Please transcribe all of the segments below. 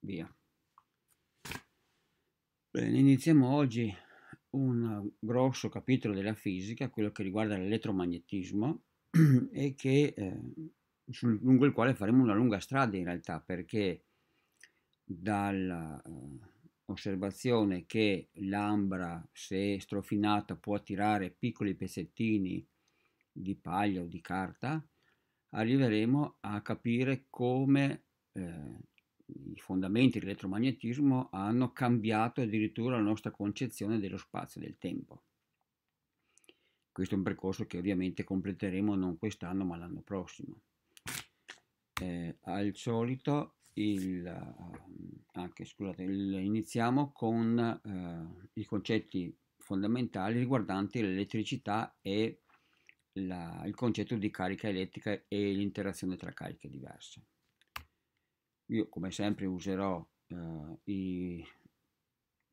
via. Bene, iniziamo oggi un grosso capitolo della fisica, quello che riguarda l'elettromagnetismo e che, eh, sul, lungo il quale faremo una lunga strada in realtà perché dalla eh, osservazione che l'ambra se strofinata può attirare piccoli pezzettini di paglia o di carta arriveremo a capire come eh, i fondamenti dell'elettromagnetismo hanno cambiato addirittura la nostra concezione dello spazio e del tempo. Questo è un percorso che ovviamente completeremo non quest'anno ma l'anno prossimo. Eh, al solito il, ah, anche, scusate, il, iniziamo con eh, i concetti fondamentali riguardanti l'elettricità e la, il concetto di carica elettrica e l'interazione tra cariche diverse io come sempre userò eh, i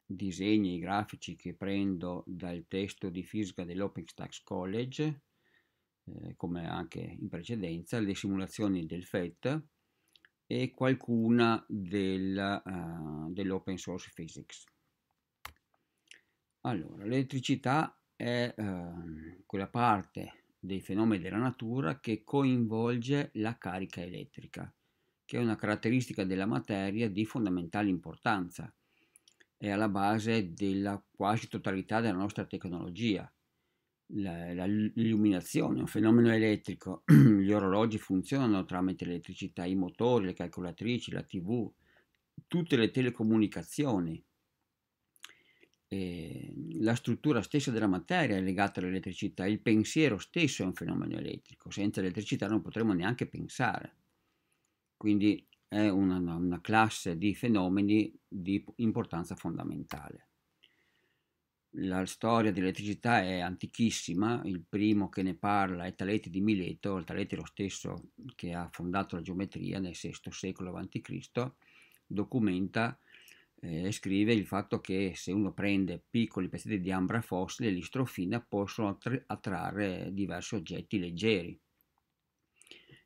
disegni, i grafici che prendo dal testo di fisica dell'Open Stacks College, eh, come anche in precedenza, le simulazioni del FET e qualcuna del, uh, eh, dell'Open Source Physics. Allora, l'elettricità è uh, quella parte dei fenomeni della natura che coinvolge la carica elettrica che è una caratteristica della materia di fondamentale importanza. È alla base della quasi totalità della nostra tecnologia. l'illuminazione è un fenomeno elettrico, gli orologi funzionano tramite l'elettricità, i motori, le calcolatrici, la tv, tutte le telecomunicazioni. E la struttura stessa della materia è legata all'elettricità, il pensiero stesso è un fenomeno elettrico, senza l'elettricità non potremmo neanche pensare quindi è una, una classe di fenomeni di importanza fondamentale. La storia dell'elettricità è antichissima, il primo che ne parla è Talete di Mileto, il Talete è lo stesso che ha fondato la geometria nel VI secolo a.C., documenta eh, scrive il fatto che se uno prende piccoli pezzetti di ambra fossile, l'istrofina possono attrarre diversi oggetti leggeri.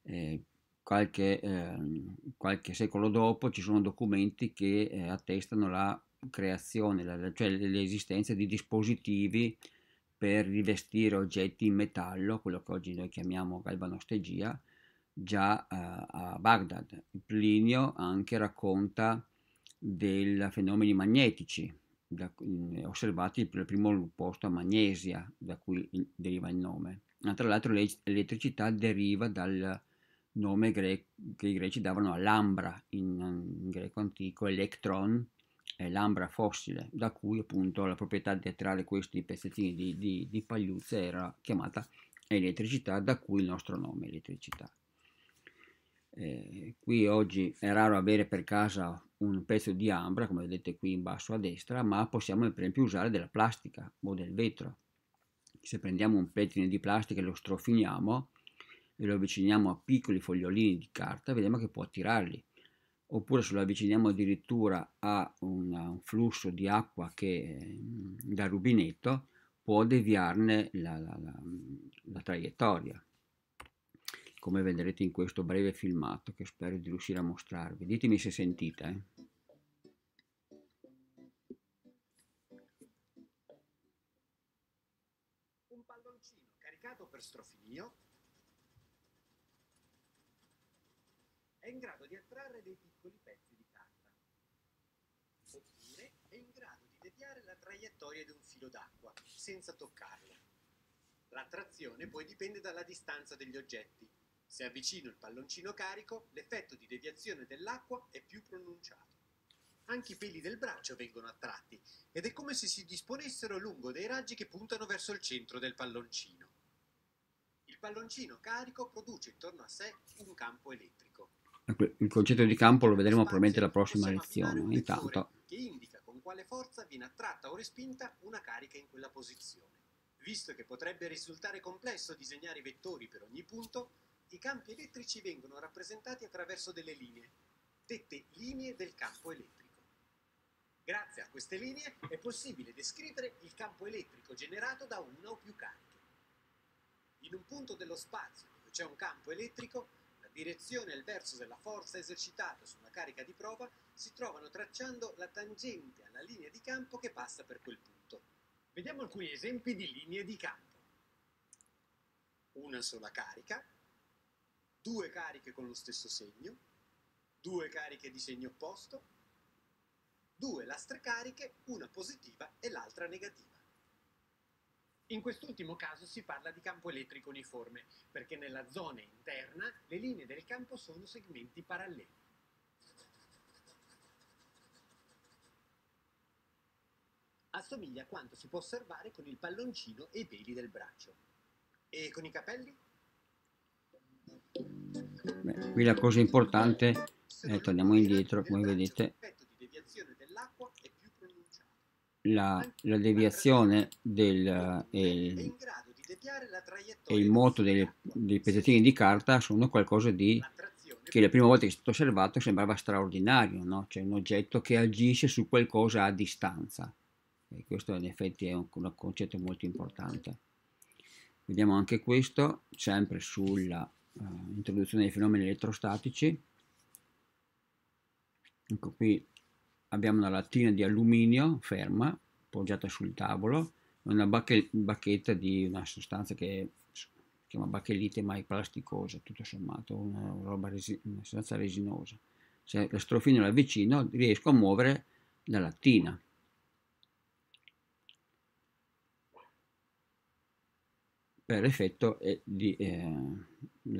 Eh, Qualche, eh, qualche, secolo dopo ci sono documenti che eh, attestano la creazione, la, cioè l'esistenza di dispositivi per rivestire oggetti in metallo, quello che oggi noi chiamiamo galvanostegia, già eh, a Baghdad. Plinio anche racconta dei fenomeni magnetici da, osservati per il primo posto a Magnesia, da cui deriva il nome. tra l'altro l'elettricità deriva dal, nome gre- che i greci davano all'ambra in, in greco antico, electron, è l'ambra fossile, da cui appunto la proprietà di attrarre questi pezzettini di, di, di pagliuzze era chiamata elettricità, da cui il nostro nome elettricità. Eh, qui oggi è raro avere per casa un pezzo di ambra, come vedete qui in basso a destra, ma possiamo per esempio usare della plastica o del vetro. Se prendiamo un pettine di plastica e lo strofiniamo, e lo avviciniamo a piccoli fogliolini di carta, vediamo che può attirarli. Oppure se lo avviciniamo addirittura a un, a un flusso di acqua che, mm, dal rubinetto, può deviarne la, la, la, la traiettoria come vedrete in questo breve filmato che spero di riuscire a mostrarvi. Ditemi se sentite. Eh. Un palloncino caricato per strofinio in grado di attrarre dei piccoli pezzi di carta. Oppure è in grado di deviare la traiettoria di un filo d'acqua senza toccarlo. L'attrazione poi dipende dalla distanza degli oggetti. Se avvicino il palloncino carico, l'effetto di deviazione dell'acqua è più pronunciato. Anche i peli del braccio vengono attratti ed è come se si disponessero lungo dei raggi che puntano verso il centro del palloncino. Il palloncino carico produce intorno a sé un campo elettrico. Il concetto di campo lo vedremo probabilmente alla prossima lezione. Intanto che indica con quale forza viene attratta o respinta una carica in quella posizione. Visto che potrebbe risultare complesso disegnare i vettori per ogni punto, i campi elettrici vengono rappresentati attraverso delle linee, dette linee del campo elettrico. Grazie a queste linee è possibile descrivere il campo elettrico generato da una o più cariche. In un punto dello spazio dove c'è un campo elettrico, direzione e il verso della forza esercitata su una carica di prova si trovano tracciando la tangente alla linea di campo che passa per quel punto. Vediamo alcuni esempi di linee di campo. Una sola carica, due cariche con lo stesso segno, due cariche di segno opposto, due lastre cariche, una positiva e l'altra negativa. In quest'ultimo caso si parla di campo elettrico uniforme, perché nella zona interna le linee del campo sono segmenti paralleli. Assomiglia a quanto si può osservare con il palloncino e i peli del braccio. E con i capelli? Beh, qui la cosa importante, eh, torniamo indietro, come vedete, la, la deviazione eh, del, eh, e il, e il moto dei, dei pezzettini di carta sono qualcosa di che la prima volta che è stato osservato sembrava straordinario, no? cioè un oggetto che agisce su qualcosa a distanza. E questo in effetti è un, un concetto molto importante. Vediamo anche questo, sempre sulla uh, introduzione dei fenomeni elettrostatici. Ecco qui abbiamo una lattina di alluminio ferma poggiata sul tavolo una bacchetta di una sostanza che si chiama ma è plasticosa, tutto sommato, una, roba resi, una sostanza resinosa. Se lo strofino la avvicino riesco a muovere la lattina. per effetto eh, di, eh,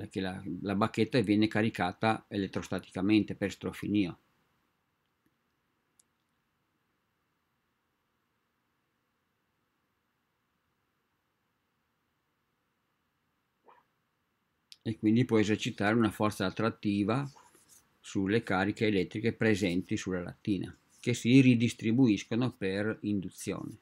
che la, la bacchetta viene caricata elettrostaticamente per strofinio. e quindi può esercitare una forza attrattiva sulle cariche elettriche presenti sulla lattina, che si ridistribuiscono per induzione.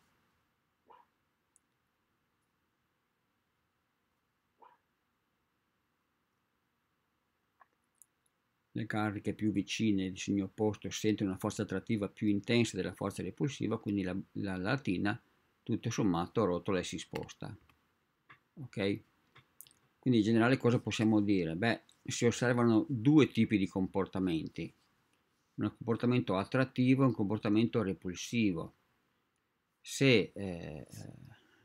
Le cariche più vicine di segno opposto sentono una forza attrattiva più intensa della forza repulsiva, quindi la, la latina tutto sommato rotola e si sposta. Okay? Quindi in generale cosa possiamo dire? Beh, si osservano due tipi di comportamenti, un comportamento attrattivo e un comportamento repulsivo. Se eh,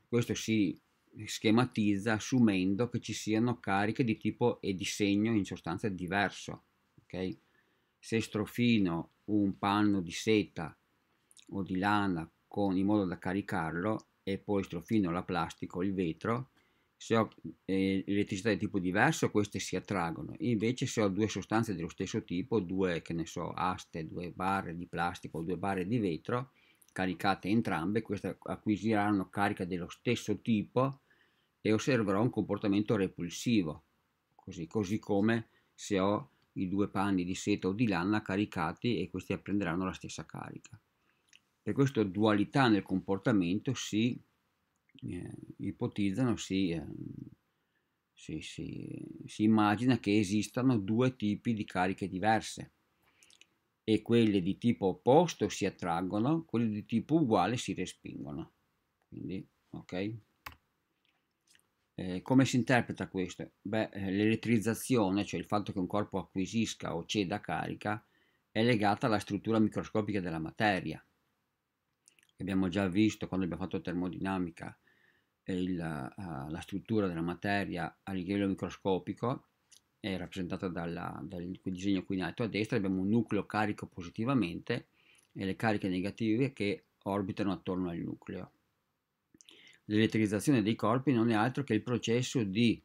questo si schematizza assumendo che ci siano cariche di tipo e di segno in sostanza diverso. Okay? Se strofino un panno di seta o di lana con, in modo da caricarlo e poi strofino la plastica o il vetro, se ho ehm, elettricità di tipo diverso queste si attraggono, invece se ho due sostanze dello stesso tipo, due che ne so, aste, due barre di plastica o due barre di vetro, caricate entrambe, queste acquisiranno carica dello stesso tipo e osserverò un comportamento repulsivo, così, così come se ho i due panni di seta o di lana caricati e questi apprenderanno la stessa carica. Per questo dualità nel comportamento si eh, ipotizzano, si, eh, si, si, si immagina che esistano due tipi di cariche diverse e quelle di tipo opposto si attraggono, quelle di tipo uguale si respingono. Quindi, ok? Eh, come si interpreta questo? Beh, eh, l'elettrizzazione, cioè il fatto che un corpo acquisisca o ceda carica, è legata alla struttura microscopica della materia. Abbiamo già visto quando abbiamo fatto termodinamica il, uh, la struttura della materia a livello microscopico è rappresentata dalla, dal disegno qui in alto a destra, abbiamo un nucleo carico positivamente e le cariche negative che orbitano attorno al nucleo. L'elettrizzazione dei corpi non è altro che il processo di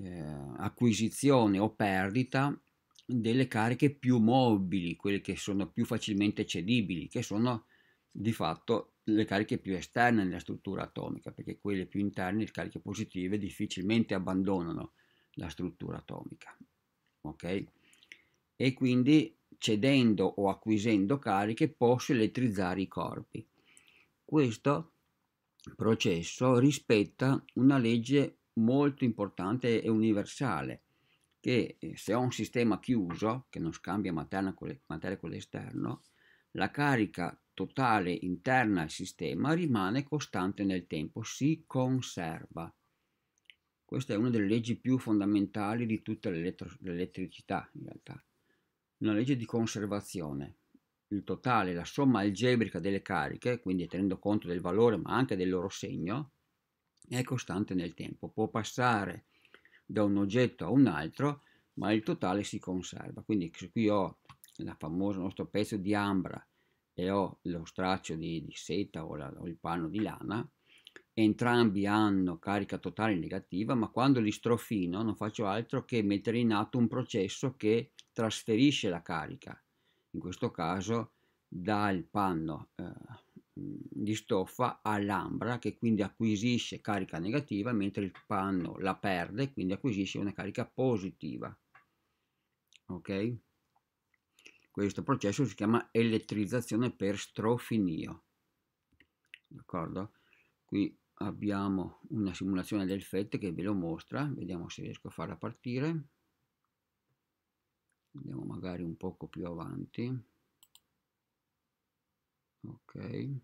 eh, acquisizione o perdita delle cariche più mobili, quelle che sono più facilmente cedibili, che sono di fatto le cariche più esterne nella struttura atomica, perché quelle più interne, le cariche positive, difficilmente abbandonano la struttura atomica. Okay? E quindi cedendo o acquisendo cariche posso elettrizzare i corpi. Questo processo rispetta una legge molto importante e universale, che eh, se ho un sistema chiuso, che non scambia materia con l'esterno, la carica totale interna al sistema rimane costante nel tempo, si conserva. Questa è una delle leggi più fondamentali di tutta l'elettricità, in realtà. Una legge di conservazione. Il totale, la somma algebrica delle cariche, quindi tenendo conto del valore ma anche del loro segno, è costante nel tempo. Può passare da un oggetto a un altro, ma il totale si conserva. Quindi se qui ho il famoso nostro pezzo di ambra e ho lo straccio di, di seta o, la, o il panno di lana, entrambi hanno carica totale negativa, ma quando li strofino non faccio altro che mettere in atto un processo che trasferisce la carica, in questo caso dal panno eh, di stoffa all'ambra che quindi acquisisce carica negativa mentre il panno la perde quindi acquisisce una carica positiva. Okay? Questo processo si chiama elettrizzazione per strofinio. D'accordo? Qui abbiamo una simulazione del FET che ve lo mostra, vediamo se riesco a farla partire. Andiamo magari un poco più avanti. Ok.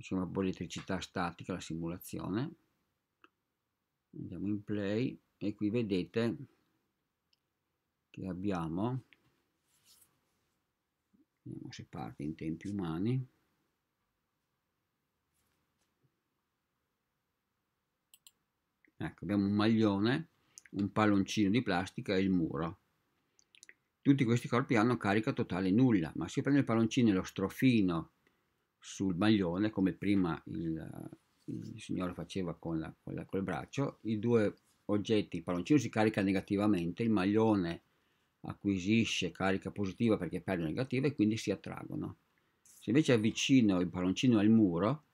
c'è una elettricità statica la simulazione andiamo in play e qui vedete che abbiamo vediamo se parte in tempi umani ecco abbiamo un maglione un palloncino di plastica e il muro tutti questi corpi hanno carica totale nulla ma se prendo il palloncino e lo strofino sul maglione, come prima il, il signore faceva con, la, con la, col braccio, i due oggetti, il palloncino si carica negativamente, il maglione acquisisce carica positiva perché perde negativa e quindi si attraggono. Se invece avvicino il palloncino al muro,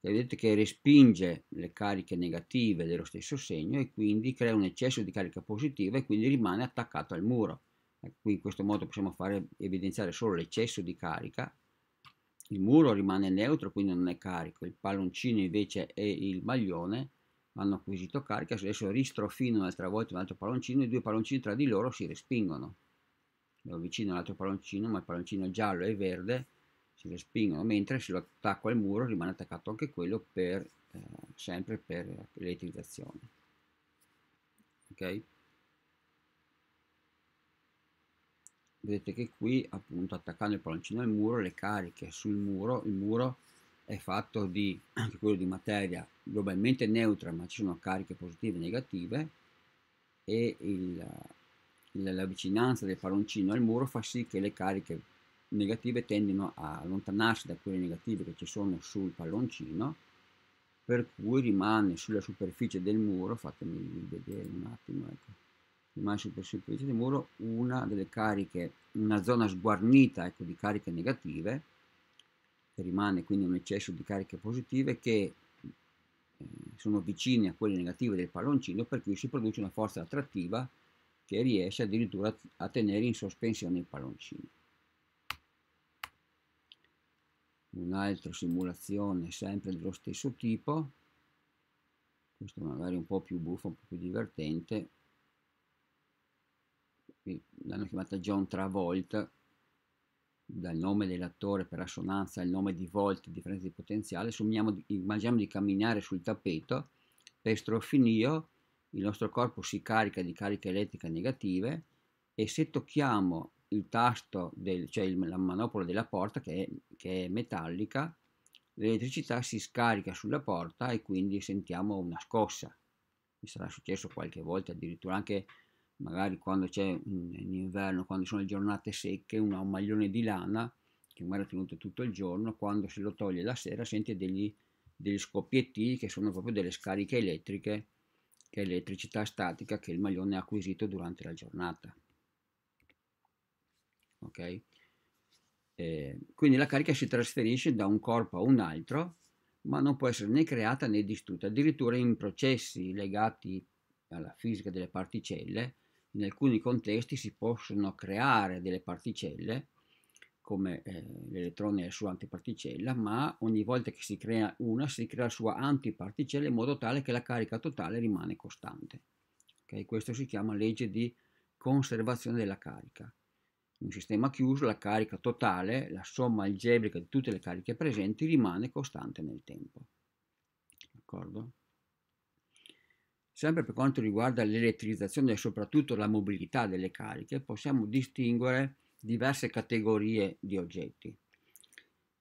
vedete che respinge le cariche negative dello stesso segno e quindi crea un eccesso di carica positiva e quindi rimane attaccato al muro. Ecco, qui in questo modo possiamo fare evidenziare solo l'eccesso di carica il muro rimane neutro quindi non è carico, il palloncino invece e il maglione hanno acquisito carica, adesso ristrofino un'altra volta un altro palloncino, i due palloncini tra di loro si respingono, lo avvicino all'altro palloncino ma il palloncino giallo e verde si respingono, mentre se lo attacco al muro rimane attaccato anche quello per, eh, sempre per elettrizzazione. ok vedete che qui appunto attaccando il palloncino al muro le cariche sul muro il muro è fatto di anche quello di materia globalmente neutra ma ci sono cariche positive e negative e il, la vicinanza del palloncino al muro fa sì che le cariche negative tendono a allontanarsi da quelle negative che ci sono sul palloncino per cui rimane sulla superficie del muro fatemi vedere un attimo ecco rimane sul circonferenza di muro, una delle cariche, una zona sguarnita ecco, di cariche negative, che rimane quindi un eccesso di cariche positive che eh, sono vicine a quelle negative del palloncino, per cui si produce una forza attrattiva che riesce addirittura a tenere in sospensione il palloncino. Un'altra simulazione sempre dello stesso tipo, questo magari un po' più buffo, un po' più divertente, qui l'hanno chiamata John Travolta, dal nome dell'attore per assonanza al nome di volt, differenza di potenziale, di, immaginiamo di camminare sul tappeto, per strofinio il nostro corpo si carica di cariche elettriche negative e se tocchiamo il tasto, del, cioè il, la manopola della porta che è, che è metallica, l'elettricità si scarica sulla porta e quindi sentiamo una scossa. Mi sarà successo qualche volta addirittura anche magari quando c'è in inverno, quando sono le giornate secche, una, un maglione di lana che magari è tenuto tutto il giorno, quando se lo toglie la sera sente degli, degli scoppietti che sono proprio delle scariche elettriche, che è l'elettricità statica che il maglione ha acquisito durante la giornata. Ok? Eh, quindi la carica si trasferisce da un corpo a un altro, ma non può essere né creata né distrutta. Addirittura in processi legati alla fisica delle particelle, in alcuni contesti si possono creare delle particelle come eh, l'elettrone e la sua antiparticella, ma ogni volta che si crea una si crea la sua antiparticella in modo tale che la carica totale rimane costante. Okay? Questo si chiama legge di conservazione della carica. In un sistema chiuso la carica totale, la somma algebrica di tutte le cariche presenti, rimane costante nel tempo. D'accordo? Sempre per quanto riguarda l'elettrizzazione e soprattutto la mobilità delle cariche, possiamo distinguere diverse categorie di oggetti.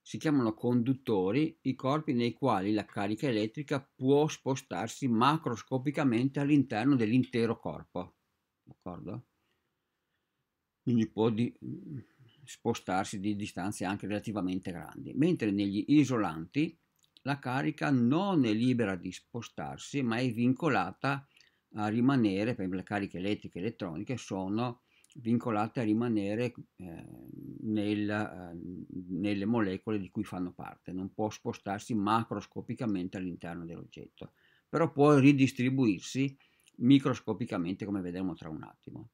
Si chiamano conduttori i corpi nei quali la carica elettrica può spostarsi macroscopicamente all'interno dell'intero corpo. D'accordo? Quindi può di spostarsi di distanze anche relativamente grandi, mentre negli isolanti la carica non è libera di spostarsi, ma è vincolata a rimanere, per esempio le cariche elettriche e elettroniche sono vincolate a rimanere eh, nel, eh, nelle molecole di cui fanno parte, non può spostarsi macroscopicamente all'interno dell'oggetto, però può ridistribuirsi microscopicamente come vedremo tra un attimo.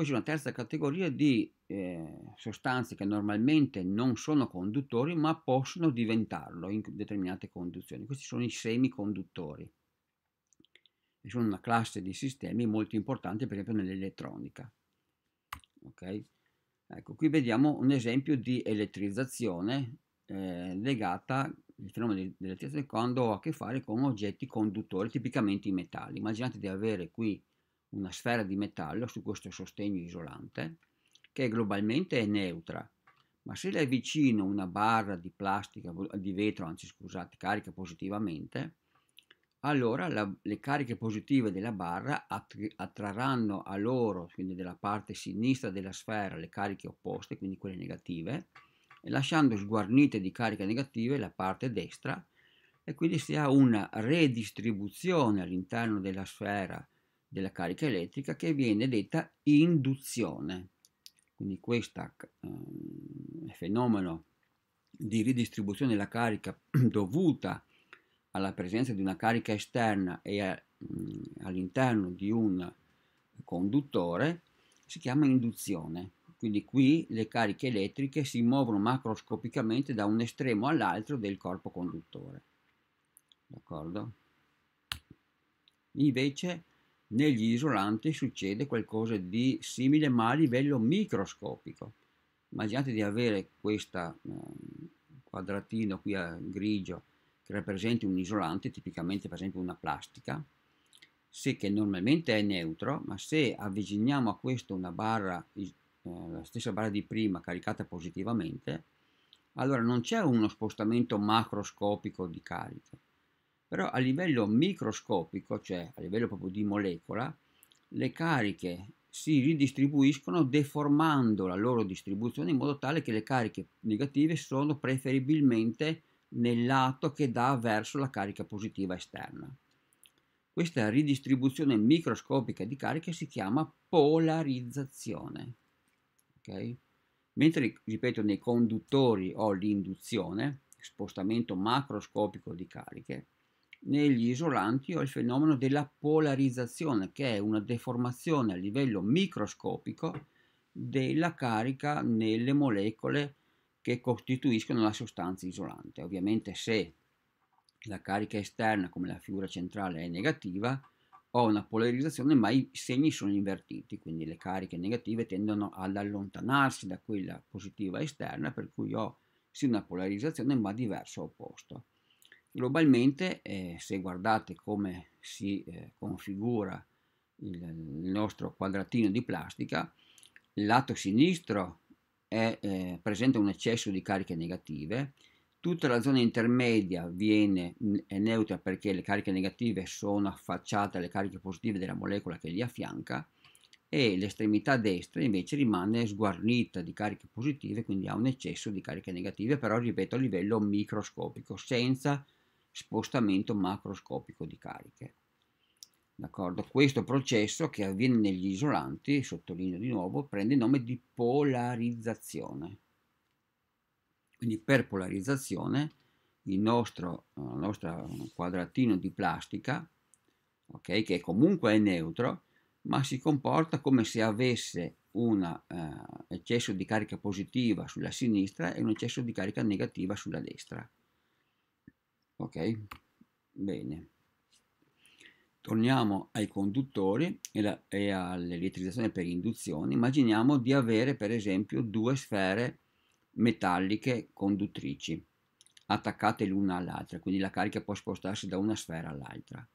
Poi c'è una terza categoria di eh, sostanze che normalmente non sono conduttori ma possono diventarlo in determinate condizioni. Questi sono i semiconduttori. E sono una classe di sistemi molto importante per esempio nell'elettronica. Okay? Ecco, qui vediamo un esempio di elettrizzazione eh, legata al fenomeno dell'elettrizzazione quando ha a che fare con oggetti conduttori, tipicamente i metalli. Immaginate di avere qui una sfera di metallo su questo sostegno isolante che globalmente è neutra, ma se le avvicino una barra di plastica, di vetro, anzi scusate, carica positivamente, allora la, le cariche positive della barra attrarranno a loro, quindi della parte sinistra della sfera, le cariche opposte, quindi quelle negative, e lasciando sguarnite di cariche negative la parte destra e quindi si ha una redistribuzione all'interno della sfera della carica elettrica che viene detta induzione. Quindi questo eh, fenomeno di ridistribuzione della carica dovuta alla presenza di una carica esterna e a, mh, mm, all'interno di un conduttore si chiama induzione. Quindi qui le cariche elettriche si muovono macroscopicamente da un estremo all'altro del corpo conduttore. D'accordo? Invece negli isolanti succede qualcosa di simile ma a livello microscopico. Immaginate di avere questo eh, quadratino qui a grigio che rappresenta un isolante, tipicamente per esempio una plastica, se che normalmente è neutro, ma se avviciniamo a questo una barra, eh, la stessa barra di prima caricata positivamente, allora non c'è uno spostamento macroscopico di cariche, però a livello microscopico, cioè a livello proprio di molecola, le cariche si ridistribuiscono deformando la loro distribuzione in modo tale che le cariche negative sono preferibilmente nel lato che dà verso la carica positiva esterna. Questa ridistribuzione microscopica di cariche si chiama polarizzazione. Okay? Mentre, ripeto, nei conduttori ho l'induzione, spostamento macroscopico di cariche, negli isolanti ho il fenomeno della polarizzazione, che è una deformazione a livello microscopico della carica nelle molecole che costituiscono la sostanza isolante. Ovviamente se la carica esterna come la figura centrale è negativa, ho una polarizzazione ma i segni sono invertiti, quindi le cariche negative tendono ad allontanarsi da quella positiva esterna, per cui ho sì una polarizzazione ma diverso opposto. Globalmente, eh, se guardate come si eh, configura il, il, nostro quadratino di plastica, il lato sinistro è, eh, presenta un eccesso di cariche negative, tutta la zona intermedia viene, è neutra perché le cariche negative sono affacciate alle cariche positive della molecola che li affianca e l'estremità destra invece rimane sguarnita di cariche positive, quindi ha un eccesso di cariche negative, però ripeto a livello microscopico, senza spostamento macroscopico di cariche. D'accordo? Questo processo che avviene negli isolanti, sottolineo di nuovo, prende il nome di polarizzazione. Quindi per polarizzazione il nostro, il eh, nostro quadratino di plastica, okay, che comunque è neutro, ma si comporta come se avesse un eh, eccesso di carica positiva sulla sinistra e un eccesso di carica negativa sulla destra ok bene torniamo ai conduttori e, la, e all'elettrizzazione per induzione immaginiamo di avere per esempio due sfere metalliche conduttrici attaccate l'una all'altra quindi la carica può spostarsi da una sfera all'altra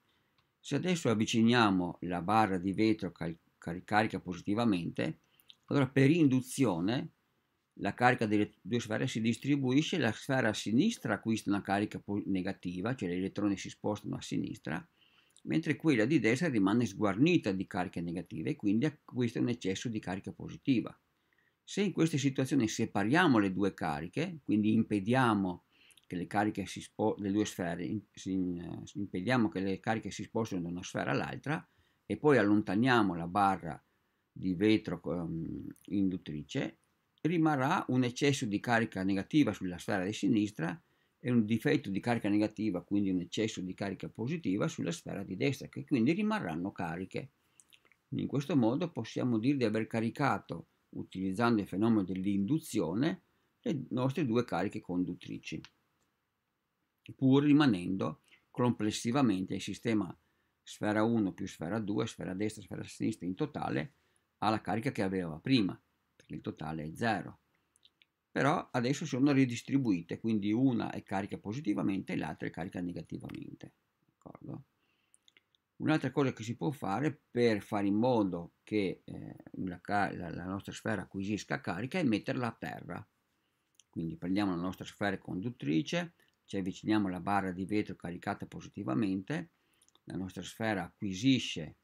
se adesso avviciniamo la barra di vetro cal- carica positivamente allora per induzione la carica delle due sfere si distribuisce, la sfera sinistra acquista una carica negativa, cioè gli elettroni si spostano a sinistra, mentre quella di destra rimane sguarnita di cariche negative e quindi acquista un eccesso di carica positiva. Se in queste situazioni separiamo le due cariche, quindi impediamo che le cariche si spo- le due sfere, eh, impediamo che le cariche si spostino da una sfera all'altra e poi allontaniamo la barra di vetro um, induttrice rimarrà un eccesso di carica negativa sulla sfera di sinistra e un difetto di carica negativa, quindi un eccesso di carica positiva sulla sfera di destra, che quindi rimarranno cariche. In questo modo possiamo dire di aver caricato, utilizzando il fenomeno dell'induzione, le nostre due cariche conduttrici, pur rimanendo complessivamente il sistema sfera 1 più sfera 2, sfera destra, sfera sinistra in totale, alla carica che aveva prima il totale è 0. Però adesso sono ridistribuite, quindi una è carica positivamente e l'altra è carica negativamente. Un'altra cosa che si può fare per fare in modo che eh, la, la, la nostra sfera acquisisca carica è metterla a terra. Quindi prendiamo la nostra sfera conduttrice, ci avviciniamo alla barra di vetro caricata positivamente, la nostra sfera acquisisce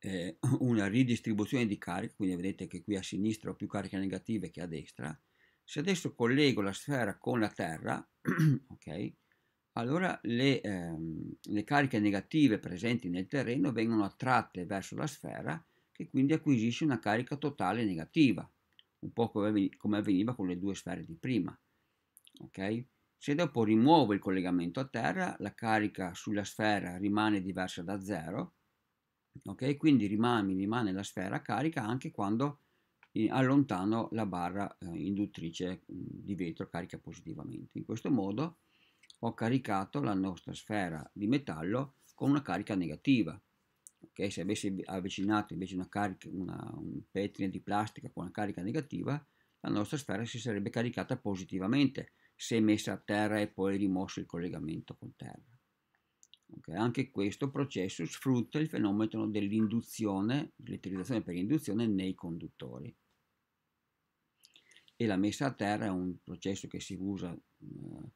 eh, una ridistribuzione di carica, quindi vedete che qui a sinistra ho più cariche negative che a destra, se adesso collego la sfera con la Terra, ok, allora le, ehm, le, cariche negative presenti nel terreno vengono attratte verso la sfera che quindi acquisisce una carica totale negativa, un po' come, come avveniva con le due sfere di prima. Okay? Se dopo rimuovo il collegamento a terra, la carica sulla sfera rimane diversa da zero ok? Quindi rimane, rimane la sfera carica anche quando eh, allontano la barra eh, induttrice mm, di vetro carica positivamente. In questo modo ho caricato la nostra sfera di metallo con una carica negativa. Okay? Se avessi avvicinato invece una carica, una, un pettine di plastica con una carica negativa, la nostra sfera si sarebbe caricata positivamente se messa a terra e poi rimosso il collegamento con terra. Okay? Anche questo processo sfrutta il fenomeno dell'induzione, dell'utilizzazione per induzione nei conduttori. E la messa a terra è un processo che si usa eh,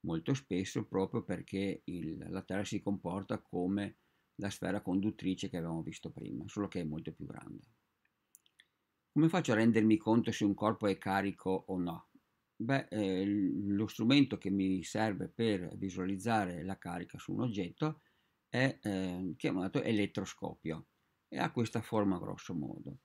molto spesso proprio perché il, la terra si comporta come la sfera conduttrice che avevamo visto prima, solo che è molto più grande. Come faccio a rendermi conto se un corpo è carico o no? Beh, eh, lo strumento che mi serve per visualizzare la carica su un oggetto è eh, chiamato elettroscopio e ha questa forma grosso modo.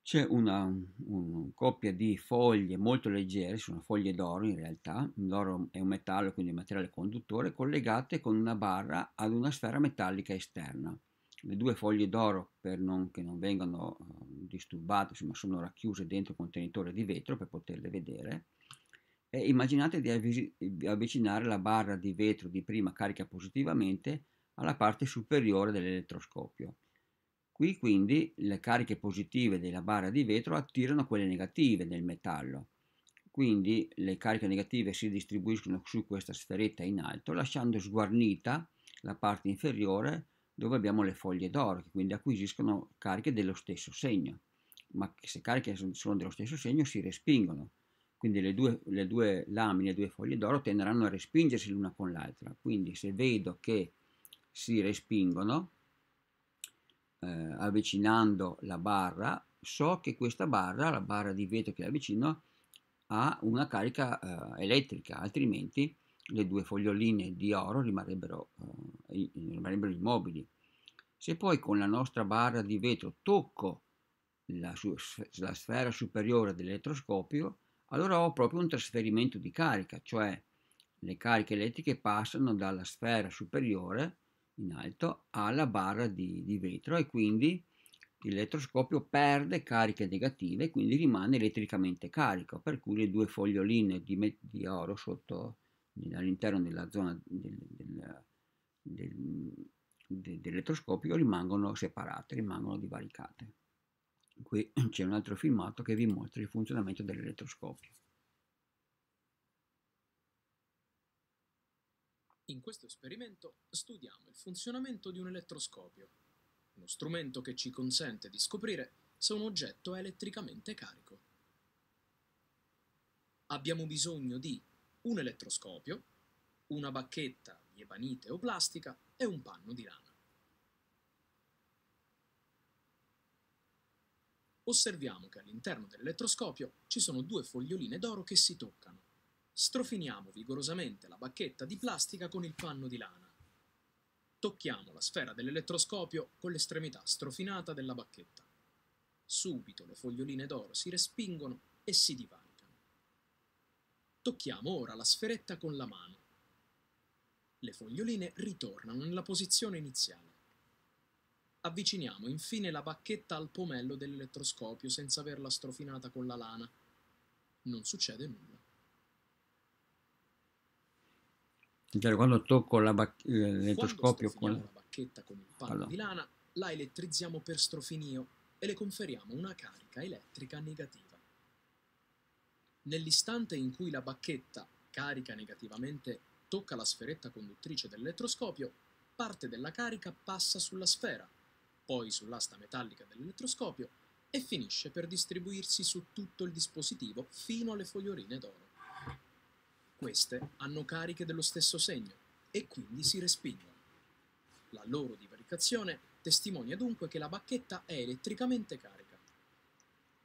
C'è una, un, coppia di foglie molto leggere, sono foglie d'oro in realtà, l'oro è un metallo quindi un materiale conduttore, collegate con una barra ad una sfera metallica esterna le due foglie d'oro per non, che non vengano eh, disturbate, insomma sono racchiuse dentro il contenitore di vetro per poterle vedere. E immaginate di avvicinare la barra di vetro di prima carica positivamente alla parte superiore dell'elettroscopio. Qui quindi le cariche positive della barra di vetro attirano quelle negative del metallo. Quindi le cariche negative si distribuiscono su questa sferetta in alto lasciando sguarnita la parte inferiore dove abbiamo le foglie d'oro, che quindi acquisiscono cariche dello stesso segno, ma se cariche sono dello stesso segno si respingono, quindi le due, le due lamine, le due foglie d'oro tenderanno a respingersi l'una con l'altra, quindi se vedo che si respingono, eh, avvicinando la barra, so che questa barra, la barra di vetro che la avvicino, ha una carica eh, elettrica, altrimenti le due foglioline di oro rimarrebbero eh, rimarrebbero immobili. Se poi con la nostra barra di vetro tocco la, la sfera superiore dell'elettroscopio, allora ho proprio un trasferimento di carica, cioè le cariche elettriche passano dalla sfera superiore in alto alla barra di, di vetro e quindi l'elettroscopio perde cariche negative e quindi rimane elettricamente carico, per cui le due foglioline di, di oro sotto all'interno della zona del, del, dell'elettroscopio rimangono separate, rimangono divaricate. Qui c'è un altro filmato che vi mostra il funzionamento dell'elettroscopio. In questo esperimento studiamo il funzionamento di un elettroscopio, uno strumento che ci consente di scoprire se un oggetto è elettricamente carico. Abbiamo bisogno di un elettroscopio, una bacchetta di ebanite o plastica e un panno di lana. Osserviamo che all'interno dell'elettroscopio ci sono due foglioline d'oro che si toccano. Strofiniamo vigorosamente la bacchetta di plastica con il panno di lana. Tocchiamo la sfera dell'elettroscopio con l'estremità strofinata della bacchetta. Subito le foglioline d'oro si respingono e si divaricano. Tocchiamo ora la sferetta con la mano. Le foglioline ritornano nella posizione iniziale. Avviciniamo infine la bacchetta al pomello dell'elettroscopio senza averla strofinata con la lana. Non succede nulla. Cioè, quando tocco eh, l'elettroscopio con la bacchetta con il palo allora. di lana, la elettrizziamo per strofinio e le conferiamo una carica elettrica negativa. Nell'istante in cui la bacchetta carica negativamente tocca la sferetta conduttrice dell'elettroscopio, parte della carica passa sulla sfera, poi sull'asta metallica dell'elettroscopio e finisce per distribuirsi su tutto il dispositivo fino alle foglioline d'oro. Queste hanno cariche dello stesso segno e quindi si respingono. La loro divaricazione testimonia dunque che la bacchetta è elettricamente carica.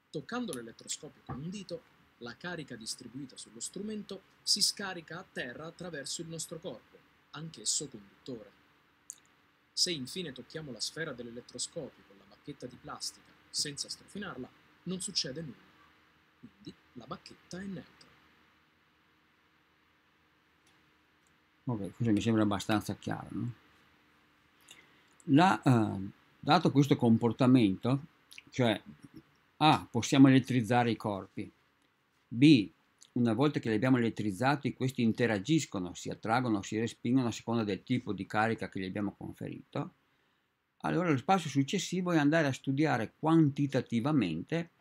Toccando l'elettroscopio con un dito, la carica distribuita sullo strumento si scarica a terra attraverso il nostro corpo, anch'esso conduttore. Se infine tocchiamo la sfera dell'elettroscopio con la bacchetta di plastica senza strofinarla, non succede nulla. Quindi la bacchetta è neutra. Ok, questo mi sembra abbastanza chiaro. No? La, eh, dato questo comportamento, cioè A, ah, possiamo elettrizzare i corpi, B. Una volta che li abbiamo elettrizzati, questi interagiscono, si attraggono o si respingono a seconda del tipo di carica che gli abbiamo conferito. Allora lo spazio successivo è andare a studiare quantitativamente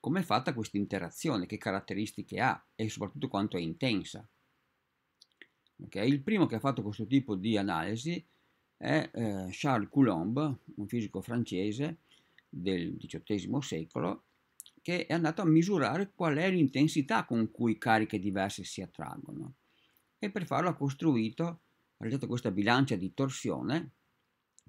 come è fatta questa interazione, che caratteristiche ha e soprattutto quanto è intensa. Okay? Il primo che ha fatto questo tipo di analisi è eh, Charles Coulomb, un fisico francese del XVIII secolo, che è andato a misurare qual è l'intensità con cui cariche diverse si attraggono. E per farlo ha costruito, ha realizzato questa bilancia di torsione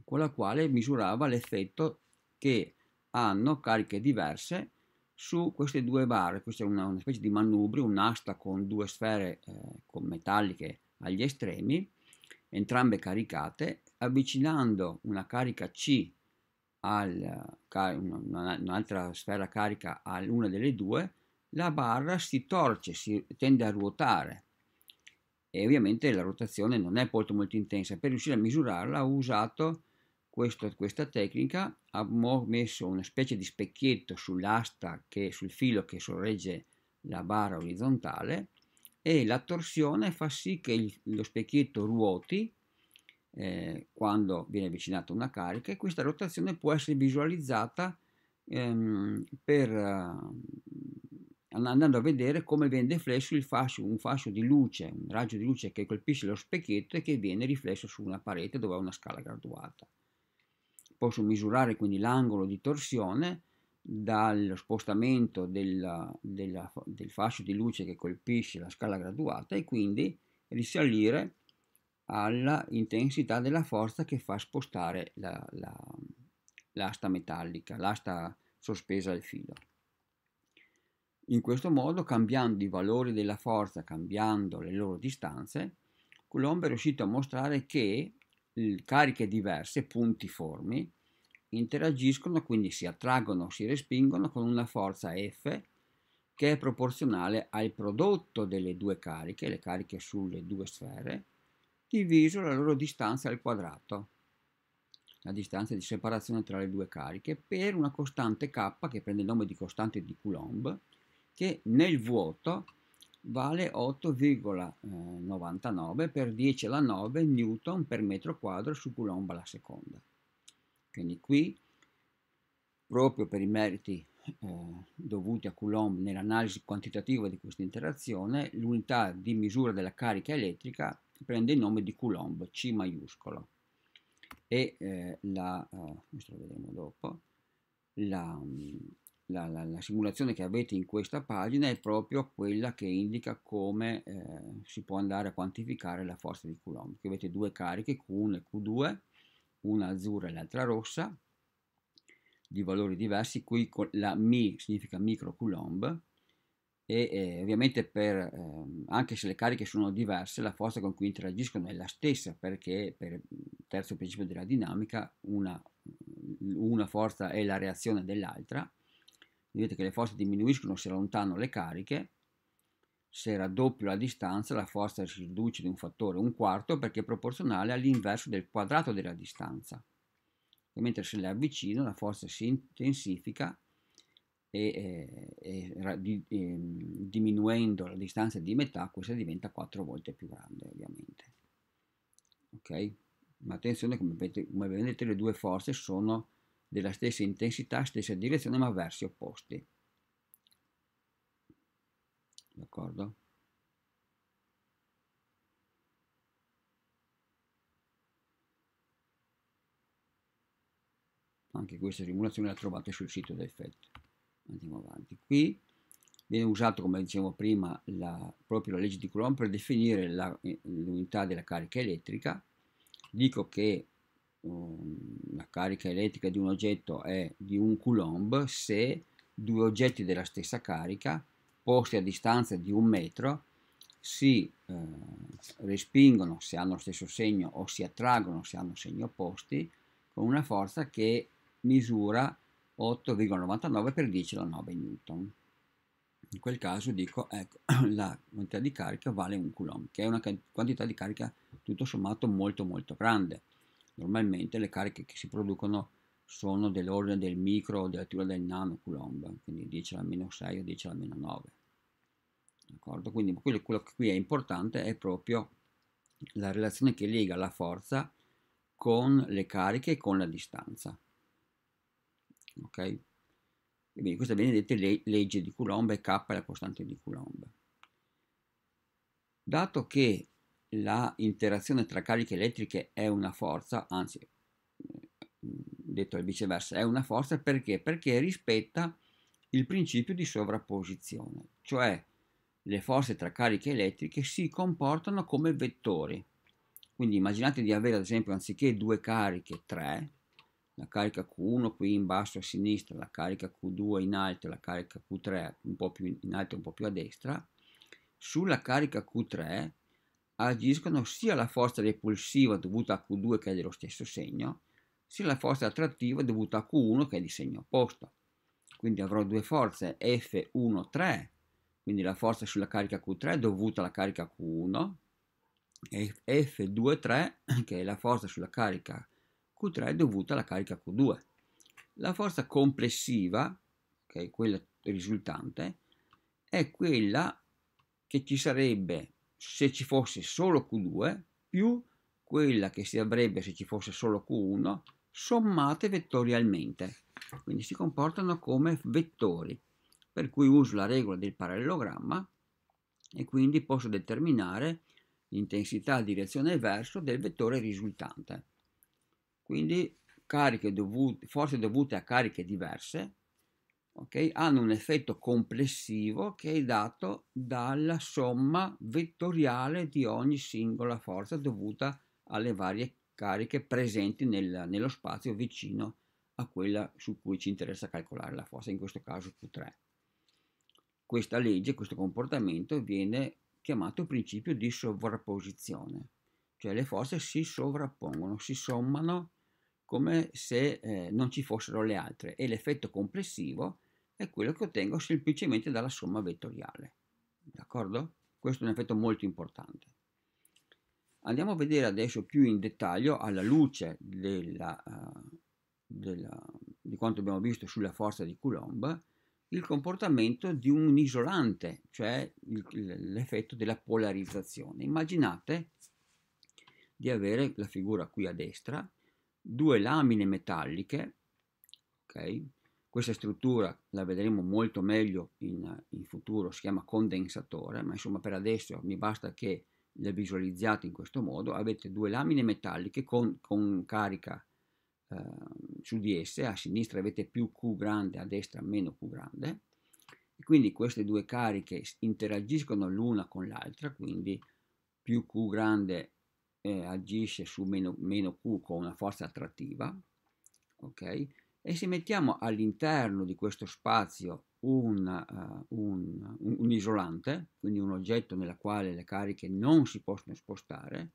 con la quale misurava l'effetto che hanno cariche diverse su queste due barre. Questa è una, una specie di manubrio, un'asta con due sfere eh, con metalliche agli estremi, entrambe caricate, avvicinando una carica C al, un'altra sfera carica a una delle due, la barra si torce, si tende a ruotare e ovviamente la rotazione non è molto, molto intensa. Per riuscire a misurarla ho usato questo, questa tecnica, ho messo una specie di specchietto sull'asta, che, sul filo che sorregge la barra orizzontale e la torsione fa sì che il, lo specchietto ruoti eh, quando viene avvicinata una carica e questa rotazione può essere visualizzata ehm, per, eh, andando a vedere come viene deflesso fascio, un fascio di luce, un raggio di luce che colpisce lo specchietto e che viene riflesso su una parete dove ha una scala graduata. Posso misurare quindi l'angolo di torsione dallo spostamento della, della, del fascio di luce che colpisce la scala graduata e quindi risalire alla intensità della forza che fa spostare la, la, l'asta metallica, l'asta sospesa al filo. In questo modo, cambiando i valori della forza, cambiando le loro distanze, Coulomb è riuscito a mostrare che cariche diverse, puntiformi, interagiscono, quindi si attraggono, si respingono con una forza F che è proporzionale al prodotto delle due cariche, le cariche sulle due sfere, diviso la loro distanza al quadrato, la distanza di separazione tra le due cariche, per una costante k che prende il nome di costante di Coulomb, che nel vuoto vale 8,99 per 10 alla 9 newton per metro quadro su Coulomb alla seconda. Quindi qui, proprio per i meriti eh, dovuti a Coulomb nell'analisi quantitativa di questa interazione, l'unità di misura della carica elettrica prende il nome di Coulomb, C maiuscolo. E eh, la, uh, dopo, la, mm, la, la, la, simulazione che avete in questa pagina è proprio quella che indica come eh, si può andare a quantificare la forza di Coulomb. Qui avete due cariche, Q1 e Q2, una azzurra e l'altra rossa, di valori diversi, qui la Mi significa micro Coulomb, e eh, ovviamente per, eh, anche se le cariche sono diverse la forza con cui interagiscono è la stessa perché per il terzo principio della dinamica una, una forza è la reazione dell'altra vedete che le forze diminuiscono se allontano le cariche se raddoppio la distanza la forza si riduce di un fattore un quarto perché è proporzionale all'inverso del quadrato della distanza e mentre se le avvicino la forza si intensifica e, eh, e, e, e, ehm, diminuendo la distanza di metà questa diventa 4 volte più grande ovviamente ok ma attenzione come vedete, come vedete le due forze sono della stessa intensità stessa direzione ma versi opposti d'accordo anche questa simulazione la trovate sul sito del FET andiamo avanti qui viene usato come dicevo prima la, proprio la legge di Coulomb per definire eh, l'unità della carica elettrica dico che um, la carica elettrica di un oggetto è di un coulomb se due oggetti della stessa carica posti a distanza di un metro si eh, respingono se hanno lo stesso segno o si attraggono se hanno segni opposti con una forza che misura 8,99 per 10 9 Newton. In quel caso dico, ecco, la quantità di carica vale 1 coulomb, che è una quantità di carica tutto sommato molto molto grande. Normalmente le cariche che si producono sono dell'ordine del micro o addirittura del nano coulomb, quindi 10 alla meno 6 o 10 alla meno 9. D'accordo? Quindi quello, quello che qui è importante è proprio la relazione che lega la forza con le cariche e con la distanza ok? Quindi queste benedette le legge di Coulomb e K è la costante di Coulomb. Dato che la interazione tra cariche elettriche è una forza, anzi eh, detto il viceversa, è una forza perché? Perché rispetta il principio di sovrapposizione, cioè le forze tra cariche elettriche si comportano come vettori. Quindi immaginate di avere ad esempio anziché due cariche, tre, la carica Q1 qui in basso a sinistra, la carica Q2 in alto, la carica Q3 un po' più in alto e un po' più a destra, sulla carica Q3 agiscono sia la forza repulsiva dovuta a Q2 che è dello stesso segno, sia la forza attrattiva dovuta a Q1 che è di segno opposto. Quindi avrò due forze F1,3, quindi la forza sulla carica Q3 dovuta alla carica Q1, e F2,3 che è la forza sulla carica Q3, Q3 è dovuta alla carica Q2. La forza complessiva, che è quella risultante, è quella che ci sarebbe se ci fosse solo Q2 più quella che si avrebbe se ci fosse solo Q1 sommate vettorialmente. Quindi si comportano come vettori, per cui uso la regola del parallelogramma e quindi posso determinare l'intensità direzione verso del vettore risultante quindi dovute, forze dovute a cariche diverse okay, hanno un effetto complessivo che è dato dalla somma vettoriale di ogni singola forza dovuta alle varie cariche presenti nel, nello spazio vicino a quella su cui ci interessa calcolare la forza, in questo caso Q3. Questa legge, questo comportamento viene chiamato principio di sovrapposizione, cioè le forze si sovrappongono, si sommano come se eh, non ci fossero le altre e l'effetto complessivo è quello che ottengo semplicemente dalla somma vettoriale. D'accordo? Questo è un effetto molto importante. Andiamo a vedere adesso più in dettaglio alla luce della, uh, della, di quanto abbiamo visto sulla forza di Coulomb il comportamento di un isolante, cioè l'effetto della polarizzazione. Immaginate di avere la figura qui a destra, due lamine metalliche, okay? questa struttura la vedremo molto meglio in, in futuro, si chiama condensatore, ma insomma per adesso mi basta che le visualizzate in questo modo, avete due lamine metalliche con, con carica eh, su di esse, a sinistra avete più Q grande, a destra meno Q grande, e quindi queste due cariche interagiscono l'una con l'altra, quindi più Q grande eh, agisce su meno, meno Q con una forza attrattiva, ok? E se mettiamo all'interno di questo spazio una, uh, eh, un, un, un, isolante, quindi un oggetto nella quale le cariche non si possono spostare,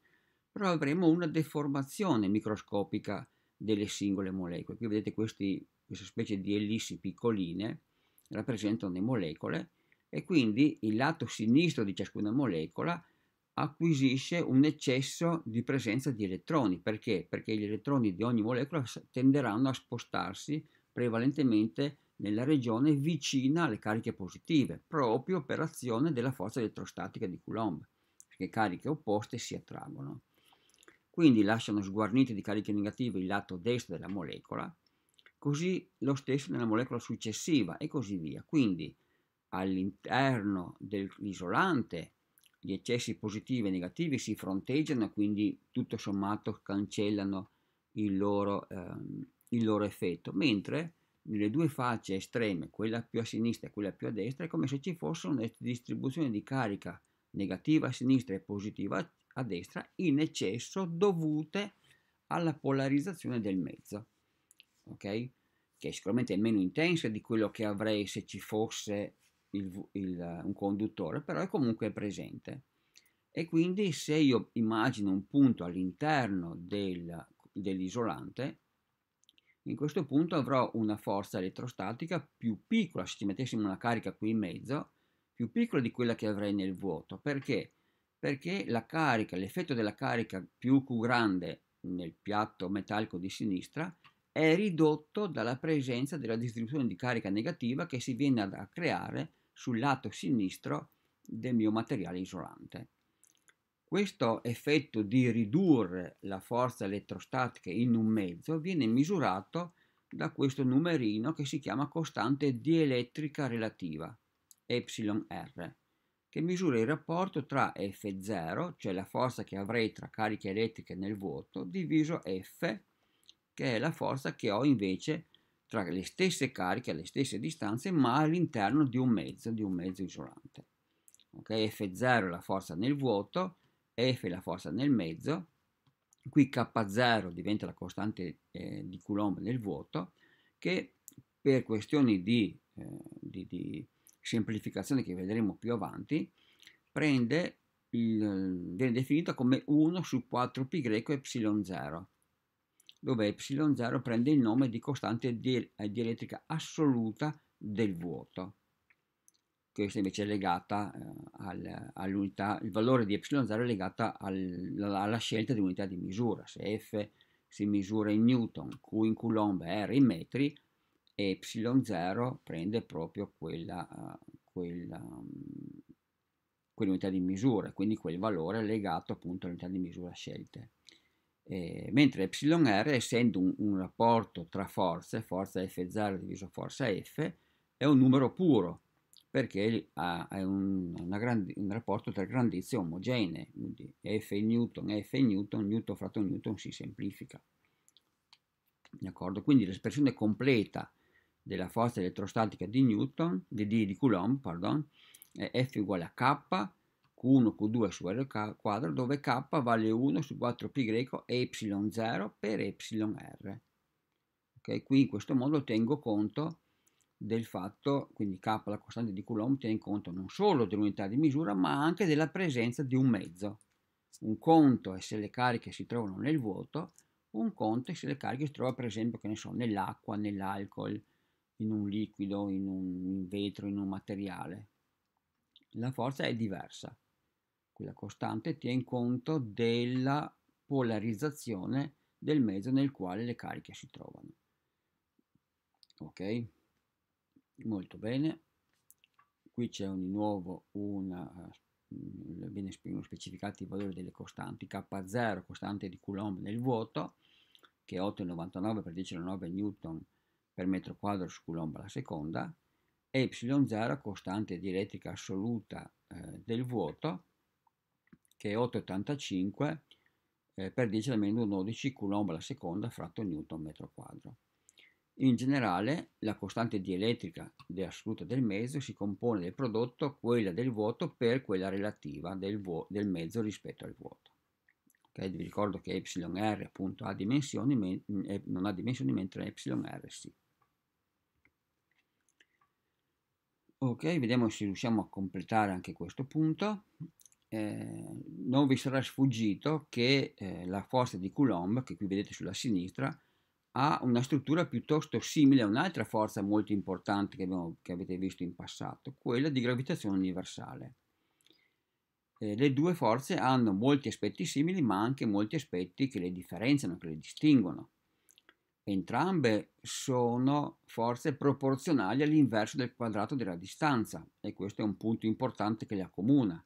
però avremo una deformazione microscopica delle singole molecole. Qui vedete questi, queste specie di ellissi piccoline rappresentano le molecole e quindi il lato sinistro di ciascuna molecola acquisisce un eccesso di presenza di elettroni. Perché? Perché gli elettroni di ogni molecola tenderanno a spostarsi prevalentemente nella regione vicina alle cariche positive, proprio per azione della forza elettrostatica di Coulomb, perché cariche opposte si attraggono. Quindi lasciano sguarnite di cariche negative il lato destro della molecola, così lo stesso nella molecola successiva e così via. Quindi all'interno dell'isolante gli eccessi positivi e negativi si fronteggiano, quindi tutto sommato cancellano il loro, ehm, il loro effetto, mentre nelle due facce estreme, quella più a sinistra e quella più a destra, è come se ci fosse una distribuzione di carica negativa a sinistra e positiva a destra in eccesso dovute alla polarizzazione del mezzo, ok? Che è sicuramente è meno intensa di quello che avrei se ci fosse il, il, un conduttore, però è comunque presente. E quindi se io immagino un punto all'interno del, dell'isolante, in questo punto avrò una forza elettrostatica più piccola, se ci mettessimo una carica qui in mezzo, più piccola di quella che avrei nel vuoto. Perché? Perché la carica, l'effetto della carica più grande nel piatto metallico di sinistra è ridotto dalla presenza della distribuzione di carica negativa che si viene a creare sul lato sinistro del mio materiale isolante. Questo effetto di ridurre la forza elettrostatica in un mezzo viene misurato da questo numerino che si chiama costante dielettrica relativa, εr, che misura il rapporto tra F0, cioè la forza che avrei tra cariche elettriche nel vuoto, diviso F, che è la forza che ho invece tra le stesse cariche, alle stesse distanze, ma all'interno di un mezzo, di un mezzo isolante. Okay? F0 è la forza nel vuoto, F è la forza nel mezzo, qui K0 diventa la costante eh, di Coulomb nel vuoto, che per questioni di, eh, di, di semplificazione che vedremo più avanti, prende il, viene definita come 1 su 4 π greco epsilon 0 dove ε0 prende il nome di costante dielettrica assoluta del vuoto. Questa invece è legata eh, all'unità, il valore di ε0 è legato alla, alla scelta di unità di misura, se F si misura in newton, Q in coulomb, R in metri, e ε0 prende proprio quella, eh, quella, quell'unità di misura, quindi quel valore legato appunto all'unità di misura scelte eh, mentre εr, essendo un, un, rapporto tra forze, forza F0 diviso forza F, è un numero puro, perché ha, è un, grandi, un, rapporto tra grandezze omogenee, quindi F Newton, F Newton, Newton fratto Newton si semplifica. D'accordo? Quindi l'espressione completa della forza elettrostatica di Newton, di, di Coulomb, pardon, è F uguale a K Q1, Q2 su R quadro, dove K vale 1 su 4π e Y0 per YR. Okay? Qui in questo modo tengo conto del fatto, quindi K, la costante di Coulomb, tiene conto non solo dell'unità di misura, ma anche della presenza di un mezzo. Un conto è se le cariche si trovano nel vuoto, un conto è se le cariche si trovano per esempio, che ne so, nell'acqua, nell'alcol, in un liquido, in un vetro, in un materiale. La forza è diversa quella costante tiene conto della polarizzazione del mezzo nel quale le cariche si trovano. Ok? Molto bene. Qui c'è di nuovo una eh, viene specificati i valori delle costanti K0 costante di Coulomb nel vuoto che è 8,99 per 10,9 newton per metro quadro su Coulomb alla seconda e Y0 costante di elettrica assoluta eh, del vuoto che è 8,85 eh, per 10 alla meno 12 coulomb alla seconda fratto newton metro quadro. In generale, la costante dielettrica assoluta del mezzo si compone del prodotto quella del vuoto per quella relativa del, vuoto, del mezzo rispetto al vuoto. Okay? Vi ricordo che εr appunto ha dimensioni, mm, eh, non ha dimensioni mentre εr sì. Ok, vediamo se riusciamo a completare anche questo punto. Ehm, non vi sarà sfuggito che eh, la forza di Coulomb, che qui vedete sulla sinistra, ha una struttura piuttosto simile a un'altra forza molto importante che, abbiamo, che, avete visto in passato, quella di gravitazione universale. Eh, le due forze hanno molti aspetti simili, ma anche molti aspetti che le differenziano, che le distinguono. Entrambe sono forze proporzionali all'inverso del quadrato della distanza, e questo è un punto importante che le accomuna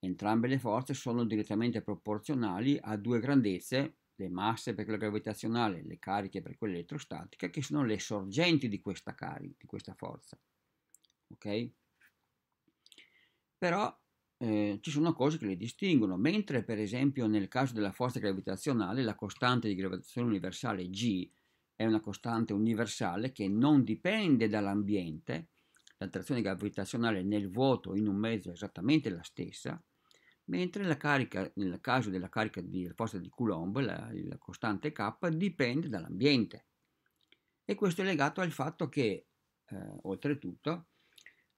Entrambe le forze sono direttamente proporzionali a due grandezze, le masse per quella gravitazionale, e le cariche per quella elettrostatica, che sono le sorgenti di questa carica, di questa forza. Ok? Però eh, ci sono cose che le distinguono, mentre per esempio nel caso della forza gravitazionale la costante di gravitazione universale G è una costante universale che non dipende dall'ambiente, l'attrazione gravitazionale nel vuoto in un mezzo è esattamente la stessa, mentre la carica, nel caso della carica di forza di Coulomb, la, la costante K dipende dall'ambiente. E questo è legato al fatto che, eh, oltretutto,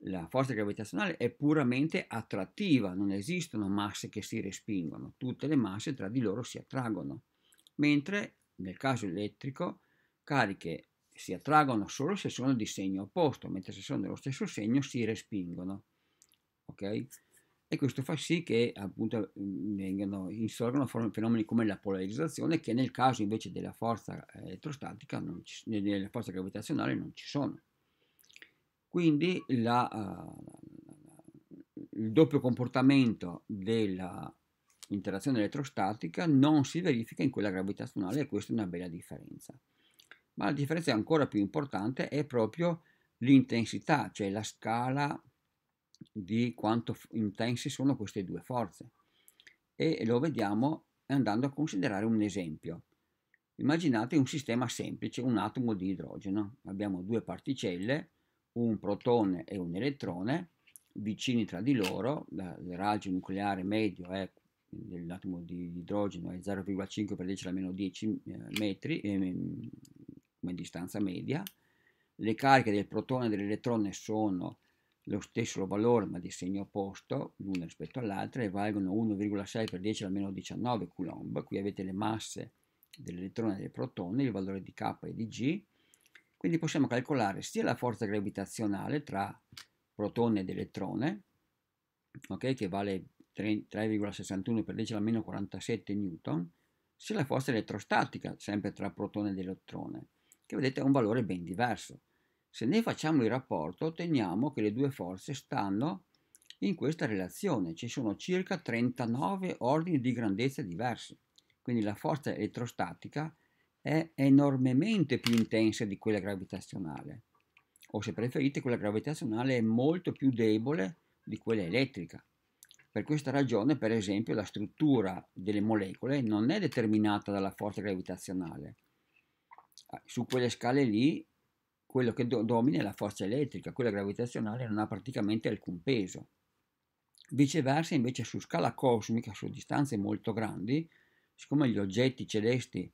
la forza gravitazionale è puramente attrattiva, non esistono masse che si respingono, tutte le masse tra di loro si attraggono, mentre nel caso elettrico cariche si attraggono solo se sono di segno opposto, mentre se sono dello stesso segno si respingono. Okay? E questo fa sì che appunto mm, vengano, insorgano fenomeni come la polarizzazione, che nel caso invece della forza eh, elettrostatica, ci, della forza gravitazionale, non ci sono. Quindi la, uh, il doppio comportamento dell'interazione elettrostatica non si verifica in quella gravitazionale e questa è una bella differenza ma la differenza ancora più importante è proprio l'intensità, cioè la scala di quanto intense sono queste due forze. E lo vediamo andando a considerare un esempio. Immaginate un sistema semplice, un atomo di idrogeno. Abbiamo due particelle, un protone e un elettrone, vicini tra di loro, il raggio nucleare medio è dell'atomo di idrogeno è 0,5 per 10 alla meno 10 eh, metri, eh, distanza media, le cariche del protone e dell'elettrone sono lo stesso valore ma di segno opposto l'una rispetto all'altra e valgono 1,6 per 10 al meno 19 coulomb, qui avete le masse dell'elettrone e del protone, il valore di K e di G, quindi possiamo calcolare sia la forza gravitazionale tra protone ed elettrone, okay, che vale 3,61 per 10 alla meno 47 newton, sia la forza elettrostatica sempre tra protone ed elettrone, che vedete ha un valore ben diverso. Se ne facciamo il rapporto otteniamo che le due forze stanno in questa relazione, ci sono circa 39 ordini di grandezza diversi, quindi la forza elettrostatica è enormemente più intensa di quella gravitazionale, o se preferite quella gravitazionale è molto più debole di quella elettrica. Per questa ragione, per esempio, la struttura delle molecole non è determinata dalla forza gravitazionale, Ah, su quelle scale lì quello che do- domina è la forza elettrica, quella gravitazionale non ha praticamente alcun peso. Viceversa, invece, su scala cosmica, su distanze molto grandi, siccome gli oggetti celesti,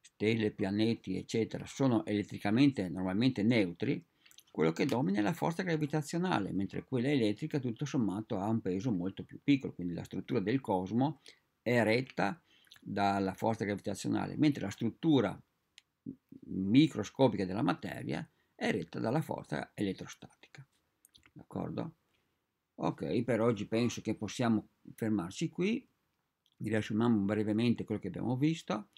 stelle, pianeti, eccetera, sono elettricamente normalmente neutri, quello che domina è la forza gravitazionale, mentre quella elettrica tutto sommato ha un peso molto più piccolo, quindi la struttura del cosmo è retta dalla forza gravitazionale, mentre la struttura microscopica della materia è retta dalla forza elettrostatica. D'accordo? Ok, per oggi penso che possiamo fermarci qui. Vi Riassumiamo brevemente quello che abbiamo visto.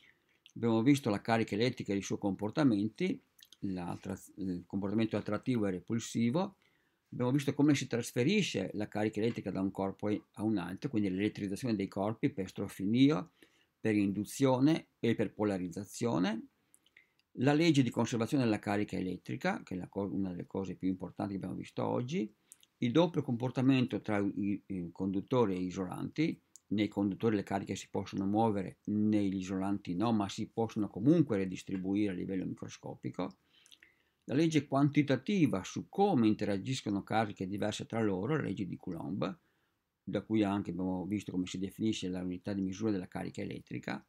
Abbiamo visto la carica elettrica e i suoi comportamenti, il comportamento attrattivo e repulsivo. Abbiamo visto come si trasferisce la carica elettrica da un corpo a un altro, quindi l'elettrizzazione dei corpi per strofinio, per induzione e per polarizzazione la legge di conservazione della carica elettrica, che è una delle cose più importanti che abbiamo visto oggi, il doppio comportamento tra i conduttori e gli isolanti, nei conduttori le cariche si possono muovere, negli isolanti no, ma si possono comunque redistribuire a livello microscopico, la legge quantitativa su come interagiscono cariche diverse tra loro, la legge di Coulomb, da cui anche abbiamo visto come si definisce la unità di misura della carica elettrica,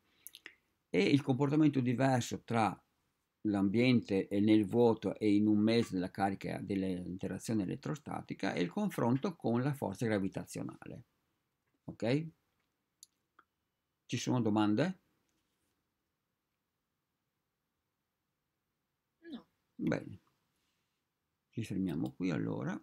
e il comportamento diverso tra l'ambiente è nel vuoto e in un mese della carica dell'interazione elettrostatica e il confronto con la forza gravitazionale. Ok? Ci sono domande? No. Bene. Ci fermiamo qui allora.